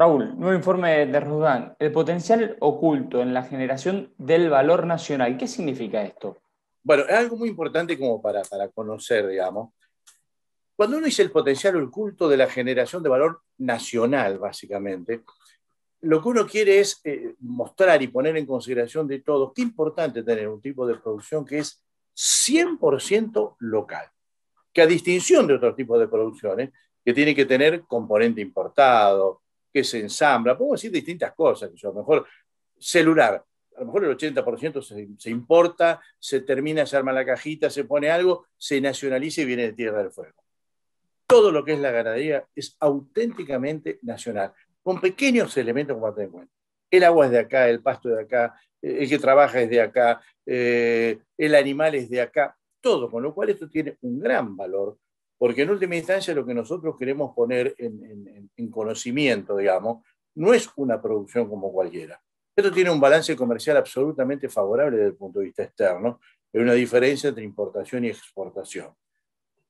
Raúl, nuevo informe de Rudán. El potencial oculto en la generación del valor nacional. ¿Qué significa esto? Bueno, es algo muy importante como para, para conocer, digamos. Cuando uno dice el potencial oculto de la generación de valor nacional, básicamente, lo que uno quiere es eh, mostrar y poner en consideración de todos qué importante tener un tipo de producción que es 100% local, que a distinción de otros tipos de producciones, que tiene que tener componente importado, que se ensambla, podemos decir distintas cosas, a lo mejor celular, a lo mejor el 80% se, importa, se termina, se arma la cajita, se pone algo, se nacionaliza y viene de Tierra del Fuego. Todo lo que es la ganadería es auténticamente nacional, con pequeños elementos como en cuenta. El agua es de acá, el pasto es de acá, eh, el que trabaja es de acá, eh, el animal es de acá, todo, con lo cual esto tiene un gran valor porque en última instancia lo que nosotros queremos poner en, conocimiento, digamos, no es una producción como cualquiera. Esto tiene un balance comercial absolutamente favorable desde el punto de vista externo. es una diferencia entre importación y exportación.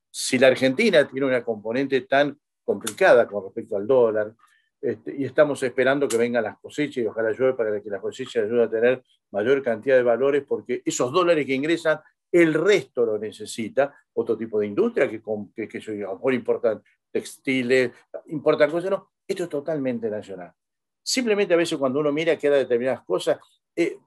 Si la Argentina tiene una componente tan complicada con respecto al dólar, este, y estamos esperando que vengan las cosechas y ojalá llueve para que las cosechas ayuden a tener mayor cantidad de valores, porque esos dólares que ingresan el resto lo necesita, otro tipo de industria que, que, a lo mejor importan textiles, importan cosas, no, esto es totalmente nacional. Simplemente a veces cuando uno mira queda determinadas cosas, eh,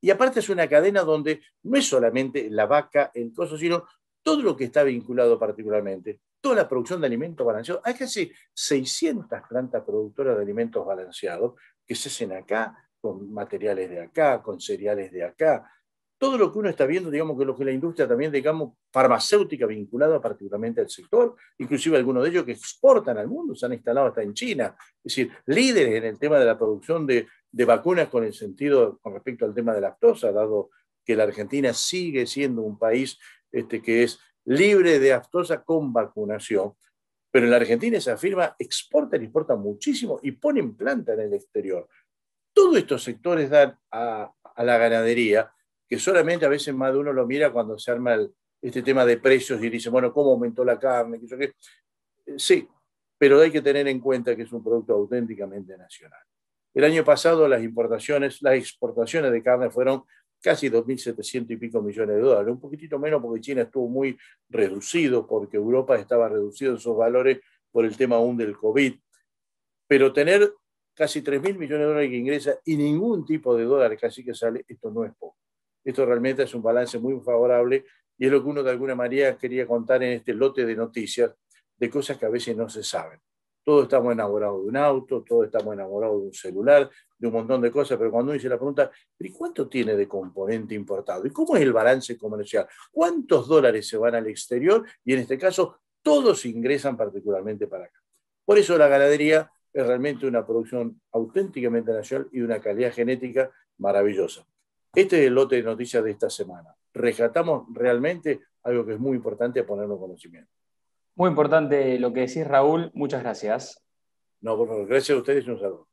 y aparte es una cadena donde no es solamente la vaca, el coso, sino todo lo que está vinculado particularmente, toda la producción de alimentos balanceados. Hay casi 600 plantas productoras de alimentos balanceados que se hacen acá, con materiales de acá, con cereales de acá, todo lo que uno está viendo, digamos que lo que la industria también, digamos, farmacéutica vinculada particularmente al sector, inclusive algunos de ellos que exportan al mundo, se han instalado hasta en China, es decir, líderes en el tema de la producción de, vacunas con el sentido, con respecto al tema de lactosa, dado que la Argentina sigue siendo un país este, que es libre de lactosa con vacunación, pero en la Argentina se afirma, exporta y exporta muchísimo y ponen planta en el exterior. Todos estos sectores dan a, a la ganadería, que solamente a veces más de uno lo mira cuando se arma este tema de precios y dice, bueno, ¿cómo aumentó la carne? Eh, sí, pero hay que tener en cuenta que es un producto auténticamente nacional. El año pasado las importaciones, las exportaciones de carne fueron casi 2.700 y pico millones de dólares, un poquitito menos porque China estuvo muy reducido, porque Europa estaba reducido en sus valores por el tema aún del COVID. Pero tener casi 3.000 millones de dólares que ingresa y ningún tipo de dólar casi que sale, esto no es poco. Esto realmente es un balance muy favorable y es lo que uno de alguna manera quería contar en este lote de noticias de cosas que a veces no se saben. Todos estamos enamorados de un auto, todos estamos enamorados de un celular, de un montón de cosas, pero cuando uno dice la pregunta, ¿y cuánto tiene de componente importado? ¿Y cómo es el balance comercial? ¿Cuántos dólares se van al exterior? Y en este caso, todos ingresan particularmente para acá. Por eso la ganadería es realmente una producción auténticamente nacional y de una calidad genética maravillosa. Este es el lote de noticias de esta semana. Rescatamos realmente algo que es muy importante ponerlo en conocimiento. Muy importante lo que decís, Raúl. Muchas gracias. No, por favor, gracias a ustedes y un saludo.